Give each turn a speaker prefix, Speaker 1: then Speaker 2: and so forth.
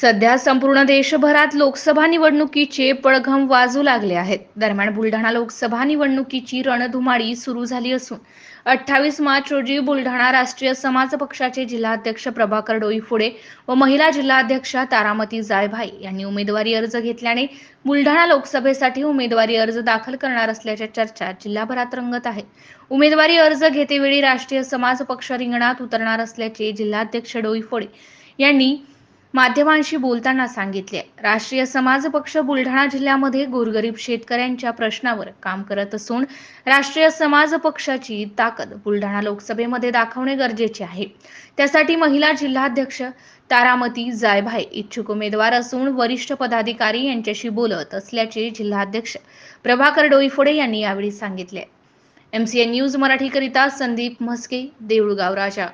Speaker 1: सध्या संपूर्ण देशभरात लोकसभा निवडणुकीचे पळघम वाजू लागले आहेत दरम्यान बुलढाणा लोकसभा निवडणुकीची रणधुमाळी सुरू झाली असून अठ्ठावीस मार्च रोजी बुलढाणा राष्ट्रीय समाज पक्षाचे जिल्हाध्यक्ष प्रभाकर डोईफोडे व महिला जिल्हाध्यक्षा तारामती जायभाई यांनी उमेदवारी अर्ज घेतल्याने बुलढाणा लोकसभेसाठी उमेदवारी अर्ज दाखल करणार असल्याच्या चर्चा जिल्हाभरात रंगत आहे उमेदवारी अर्ज घेतेवेळी राष्ट्रीय समाज पक्ष रिंगणात उतरणार असल्याचे जिल्हाध्यक्ष डोईफोडे यांनी माध्यमांशी बोलताना सांगितले राष्ट्रीय समाज पक्ष बुलढाणा जिल्ह्यामध्ये गोरगरीब शेतकऱ्यांच्या प्रश्नावर काम करत असून राष्ट्रीय समाज पक्षाची ताकद बुलढाणा लोकसभेमध्ये दाखवणे गरजेचे आहे त्यासाठी महिला जिल्हाध्यक्ष तारामती जायभाय इच्छुक उमेदवार असून वरिष्ठ पदाधिकारी यांच्याशी बोलत असल्याचे जिल्हाध्यक्ष प्रभाकर डोईफोडे यांनी यावेळी सांगितले एमसीएन न्यूज मराठीकरिता संदीप म्हस्के देऊळगाव राजा